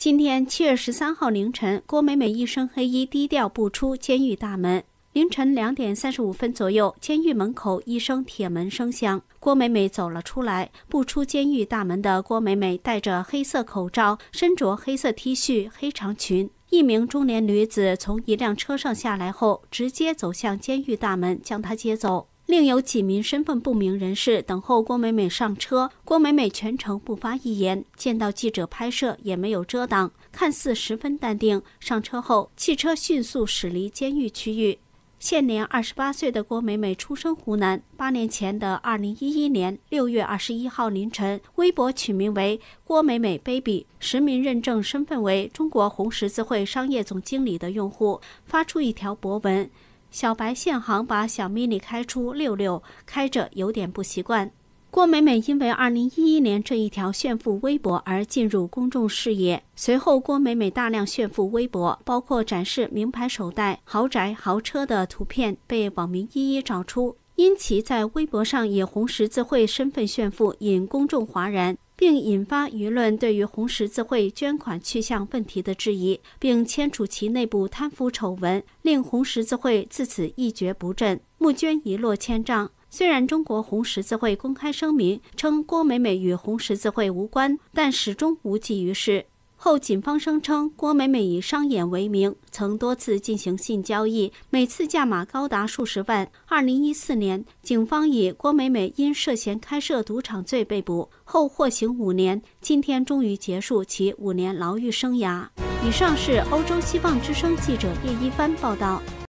今天七月十三号凌晨，郭美美一身黑衣低调步出监狱大门。凌晨两点三十五分左右，监狱门口一声铁门声响，郭美美走了出来。步出监狱大门的郭美美戴着黑色口罩，身着黑色 T 恤、黑长裙。一名中年女子从一辆车上下来后，直接走向监狱大门，将她接走。另有几名身份不明人士等候郭美美上车，郭美美全程不发一言，见到记者拍摄也没有遮挡，看似十分淡定。上车后，汽车迅速驶离监狱区域。现年二十八岁的郭美美，出生湖南。八年前的二零一一年六月二十一号凌晨，微博取名为“郭美美 baby”，实名认证身份为中国红十字会商业总经理的用户发出一条博文。小白限行，把小 mini 开出六六，开着有点不习惯。郭美美因为二零一一年这一条炫富微博而进入公众视野，随后郭美美大量炫富微博，包括展示名牌手袋、豪宅、豪车的图片被网民一一找出，因其在微博上以红十字会身份炫富，引公众哗然。并引发舆论对于红十字会捐款去向问题的质疑，并牵出其内部贪腐丑闻，令红十字会自此一蹶不振，募捐一落千丈。虽然中国红十字会公开声明称郭美美与红十字会无关，但始终无济于事。后，警方声称郭美美以商演为名，曾多次进行性交易，每次价码高达数十万。二零一四年，警方以郭美美因涉嫌开设赌场罪被捕，后获刑五年。今天终于结束其五年牢狱生涯。以上是欧洲西方之声记者叶一帆报道。